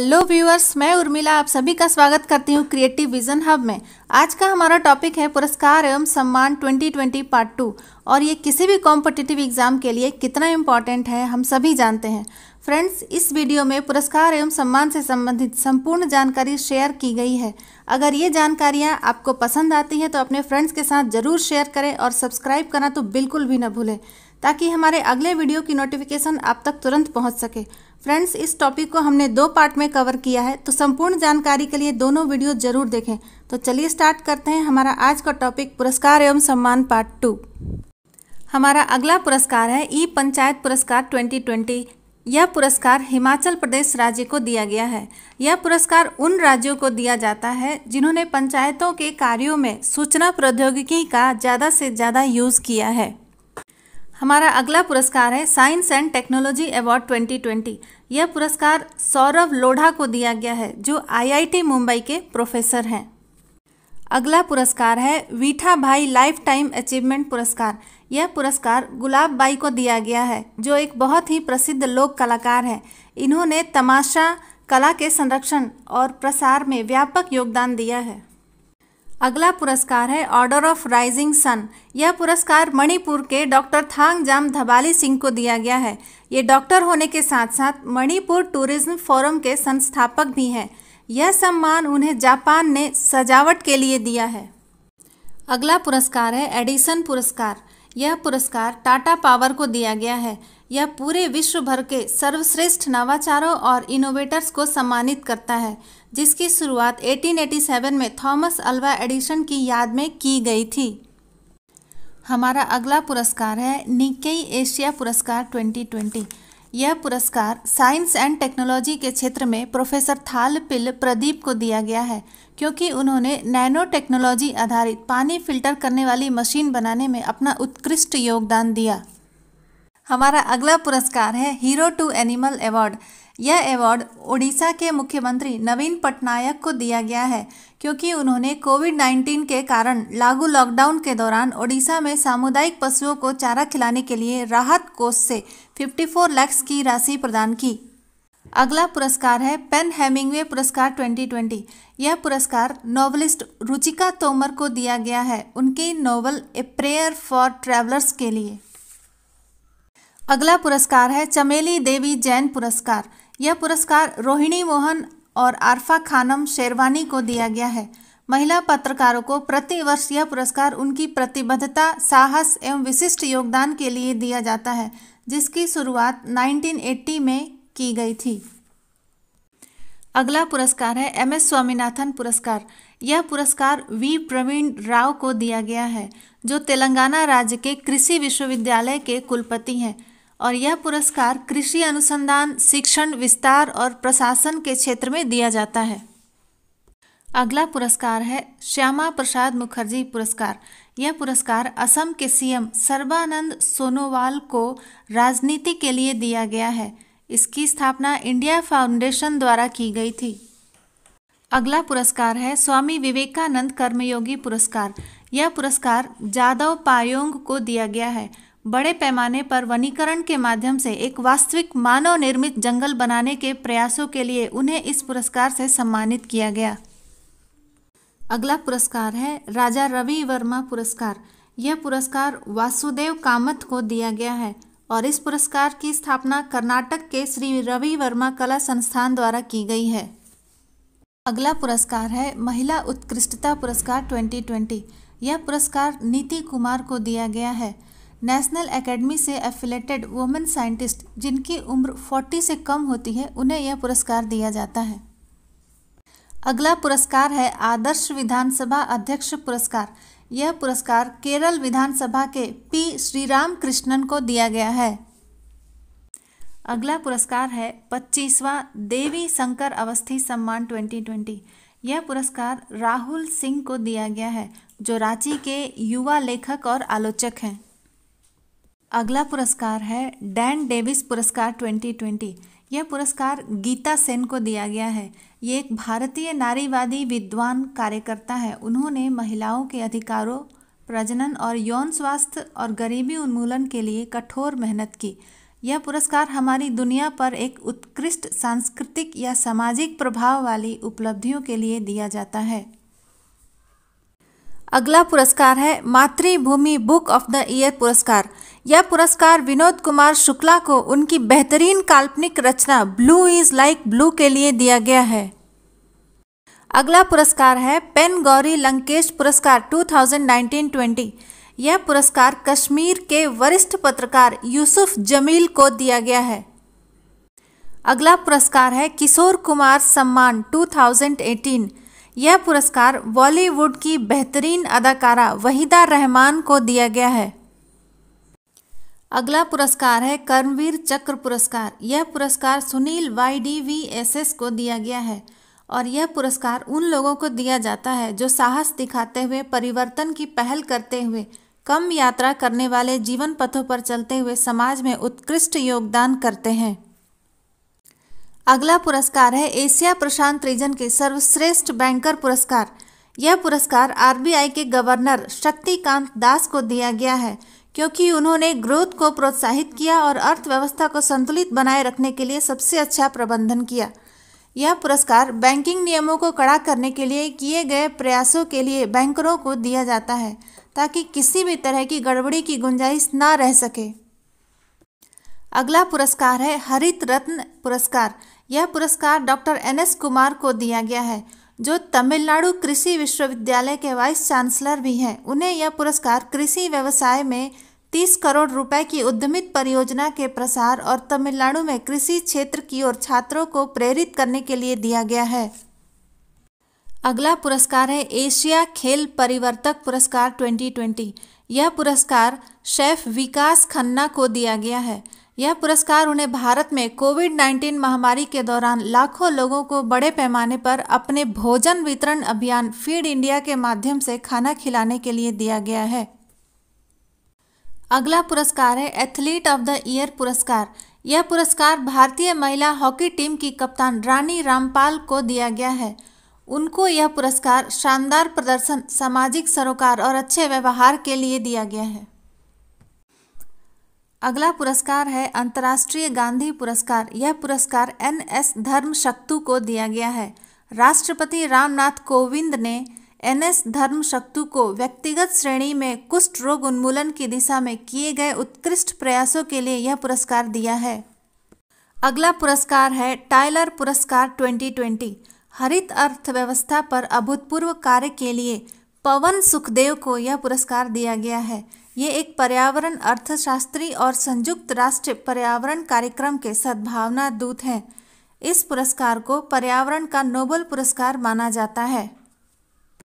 hello viewers मैं उर्मिला आप सभी का स्वागत करती हूँ क्रिएटिव विजन हब में आज का हमारा टॉपिक है पुरस्कार एवं सम्मान 2020 पार्ट टू और ये किसी भी कॉम्पिटिटिव एग्ज़ाम के लिए कितना इम्पॉर्टेंट है हम सभी जानते हैं फ्रेंड्स इस वीडियो में पुरस्कार एवं सम्मान से संबंधित संपूर्ण जानकारी शेयर की गई है अगर ये जानकारियाँ आपको पसंद आती हैं तो अपने फ्रेंड्स के साथ ज़रूर शेयर करें और सब्सक्राइब करना तो बिल्कुल भी ना भूलें ताकि हमारे अगले वीडियो की नोटिफिकेशन आप तक तुरंत पहुंच सके फ्रेंड्स इस टॉपिक को हमने दो पार्ट में कवर किया है तो संपूर्ण जानकारी के लिए दोनों वीडियो जरूर देखें तो चलिए स्टार्ट करते हैं हमारा आज का टॉपिक पुरस्कार एवं सम्मान पार्ट टू हमारा अगला पुरस्कार है ई पंचायत पुरस्कार ट्वेंटी यह पुरस्कार हिमाचल प्रदेश राज्य को दिया गया है यह पुरस्कार उन राज्यों को दिया जाता है जिन्होंने पंचायतों के कार्यों में सूचना प्रौद्योगिकी का ज़्यादा से ज़्यादा यूज़ किया है हमारा अगला पुरस्कार है साइंस एंड टेक्नोलॉजी अवार्ड 2020 यह पुरस्कार सौरभ लोढ़ा को दिया गया है जो आईआईटी मुंबई के प्रोफेसर हैं अगला पुरस्कार है वीठा भाई लाइफ टाइम अचीवमेंट पुरस्कार यह पुरस्कार गुलाब बाई को दिया गया है जो एक बहुत ही प्रसिद्ध लोक कलाकार हैं इन्होंने तमाशा कला के संरक्षण और प्रसार में व्यापक योगदान दिया है अगला पुरस्कार है ऑर्डर ऑफ राइजिंग सन यह पुरस्कार मणिपुर के डॉक्टर थांग जाम धबाली सिंह को दिया गया है ये डॉक्टर होने के साथ साथ मणिपुर टूरिज्म फोरम के संस्थापक भी हैं यह सम्मान उन्हें जापान ने सजावट के लिए दिया है अगला पुरस्कार है एडिसन पुरस्कार यह पुरस्कार टाटा पावर को दिया गया है यह पूरे विश्व भर के सर्वश्रेष्ठ नवाचारों और इनोवेटर्स को सम्मानित करता है जिसकी शुरुआत 1887 में थॉमस अल्वा एडिशन की याद में की गई थी हमारा अगला पुरस्कार है निकेई एशिया पुरस्कार 2020 यह पुरस्कार साइंस एंड टेक्नोलॉजी के क्षेत्र में प्रोफेसर थाल पिल प्रदीप को दिया गया है क्योंकि उन्होंने नैनो टेक्नोलॉजी आधारित पानी फिल्टर करने वाली मशीन बनाने में अपना उत्कृष्ट योगदान दिया हमारा अगला पुरस्कार है हीरो टू एनिमल अवार्ड यह अवार्ड ओडिशा के मुख्यमंत्री नवीन पटनायक को दिया गया है क्योंकि उन्होंने कोविड 19 के कारण लागू लॉकडाउन के दौरान ओडिशा में सामुदायिक पशुओं को चारा खिलाने के लिए राहत कोष से 54 लाख की राशि प्रदान की अगला पुरस्कार है पेन हेमिंगवे पुरस्कार 2020 यह पुरस्कार नॉवलिस्ट रुचिका तोमर को दिया गया है उनकी novel a prayer for travellers के लिए अगला पुरस्कार है चमेली देवी जैन पुरस्कार यह पुरस्कार रोहिणी मोहन और आरफा खानम शेरवानी को दिया गया है महिला पत्रकारों को प्रतिवर्ष यह पुरस्कार उनकी प्रतिबद्धता साहस एवं विशिष्ट योगदान के लिए दिया जाता है जिसकी शुरुआत 1980 में की गई थी अगला पुरस्कार है एम एस स्वामीनाथन पुरस्कार यह पुरस्कार वी प्रवीण राव को दिया गया है जो तेलंगाना राज्य के कृषि विश्वविद्यालय के कुलपति हैं और यह पुरस्कार कृषि अनुसंधान शिक्षण विस्तार और प्रशासन के क्षेत्र में दिया जाता है अगला पुरस्कार है श्यामा प्रसाद मुखर्जी पुरस्कार यह पुरस्कार असम के सीएम सर्बानंद सोनोवाल को राजनीति के लिए दिया गया है इसकी स्थापना इंडिया फाउंडेशन द्वारा की गई थी अगला पुरस्कार है स्वामी विवेकानंद कर्मयोगी पुरस्कार यह पुरस्कार जादव पायोंग को दिया गया है बड़े पैमाने पर वनीकरण के माध्यम से एक वास्तविक मानव निर्मित जंगल बनाने के प्रयासों के लिए उन्हें इस पुरस्कार से सम्मानित किया गया अगला पुरस्कार है राजा रवि वर्मा पुरस्कार यह पुरस्कार वासुदेव कामत को दिया गया है और इस पुरस्कार की स्थापना कर्नाटक के श्री रवि वर्मा कला संस्थान द्वारा की गई है अगला पुरस्कार है महिला उत्कृष्टता पुरस्कार 2020 यह पुरस्कार नीति कुमार को दिया गया है नेशनल एकेडमी से एफिलेटेड वुमेन साइंटिस्ट जिनकी उम्र 40 से कम होती है उन्हें यह पुरस्कार दिया जाता है अगला पुरस्कार है आदर्श विधानसभा अध्यक्ष पुरस्कार यह पुरस्कार केरल विधानसभा के पी श्रीराम कृष्णन को दिया गया है अगला पुरस्कार है 25वां देवी शंकर अवस्थी सम्मान 2020 यह पुरस्कार राहुल सिंह को दिया गया है जो रांची के युवा लेखक और आलोचक हैं अगला पुरस्कार है डैन डेविस पुरस्कार 2020 यह पुरस्कार गीता सेन को दिया गया है ये एक भारतीय नारीवादी विद्वान कार्यकर्ता है उन्होंने महिलाओं के अधिकारों प्रजनन और यौन स्वास्थ्य और गरीबी उन्मूलन के लिए कठोर मेहनत की यह पुरस्कार हमारी दुनिया पर एक उत्कृष्ट सांस्कृतिक या सामाजिक प्रभाव वाली उपलब्धियों के लिए दिया जाता है अगला पुरस्कार है मातृभूमि बुक ऑफ द ईयर पुरस्कार यह पुरस्कार विनोद कुमार शुक्ला को उनकी बेहतरीन काल्पनिक रचना ब्लू इज़ लाइक ब्लू के लिए दिया गया है अगला पुरस्कार है पेन गौरी लंकेश पुरस्कार 2019-20 यह पुरस्कार कश्मीर के वरिष्ठ पत्रकार यूसुफ जमील को दिया गया है अगला पुरस्कार है किशोर कुमार सम्मान 2018 यह पुरस्कार बॉलीवुड की बेहतरीन अदाकारा वहीदा रहमान को दिया गया है अगला पुरस्कार है कर्मवीर चक्र पुरस्कार यह पुरस्कार Sunil Y D V S S को दिया गया है और यह पुरस्कार उन लोगों को दिया जाता है जो साहस दिखाते हुए परिवर्तन की पहल करते हुए कम यात्रा करने वाले जीवन पथों पर चलते हुए समाज में उत्कृष्ट योगदान करते हैं अगला पुरस्कार है एशिया प्रशांत रीजन के सर्वश्रेष्ठ बैंकर पुरस्कार यह पुरस्कार आरबीआई के गवर्नर शक्तिकांत दास को दिया गया है क्योंकि उन्होंने ग्रोथ को प्रोत्साहित किया और अर्थव्यवस्था को संतुलित बनाए रखने के लिए सबसे अच्छा प्रबंधन किया यह पुरस्कार बैंकिंग नियमों को कड़ा करने के लिए किए गए प्रयासों के लिए बैंकरों को दिया जाता है ताकि किसी भी तरह की गड़बड़ी की गुंजाइश ना रह सके अगला पुरस्कार है हरित रत्न पुरस्कार यह पुरस्कार डॉक्टर एन एस कुमार को दिया गया है जो तमिलनाडु कृषि विश्वविद्यालय के वाइस चांसलर भी हैं उन्हें यह पुरस्कार कृषि व्यवसाय में 30 करोड़ रुपए की उद्यमित परियोजना के प्रसार और तमिलनाडु में कृषि क्षेत्र की ओर छात्रों को प्रेरित करने के लिए दिया गया है अगला पुरस्कार है एशिया खेल परिवर्तक पुरस्कार 2020 यह पुरस्कार शेफ विकास खन्ना को दिया गया है यह पुरस्कार उन्हें भारत में कोविड 19 महामारी के दौरान लाखों लोगों को बड़े पैमाने पर अपने भोजन वितरण अभियान फीड इंडिया के माध्यम से खाना खिलाने के लिए दिया गया है अगला पुरस्कार है एथलीट ऑफ द ईयर पुरस्कार यह पुरस्कार भारतीय महिला हॉकी टीम की कप्तान रानी रामपाल को दिया गया है उनको यह पुरस्कार शानदार प्रदर्शन सामाजिक सरोकार और अच्छे व्यवहार के लिए दिया गया है अगला पुरस्कार है अंतर्राष्ट्रीय गांधी पुरस्कार यह पुरस्कार एन एस धर्म शक्तु को दिया गया है राष्ट्रपति रामनाथ कोविंद ने एन एस धर्म शक्तु को व्यक्तिगत श्रेणी में कुष्ठ रोग उन्मूलन की दिशा में किए गए उत्कृष्ट प्रयासों के लिए यह पुरस्कार दिया है अगला पुरस्कार है टाइलर पुरस्कार 2020 हरित अर्थव्यवस्था पर अभूतपूर्व कार्य के लिए पवन सुखदेव को यह पुरस्कार दिया गया है ये एक पर्यावरण अर्थशास्त्री और संयुक्त राष्ट्र पर्यावरण कार्यक्रम के सद्भावना दूत हैं इस पुरस्कार को पर्यावरण का नोबल पुरस्कार माना जाता है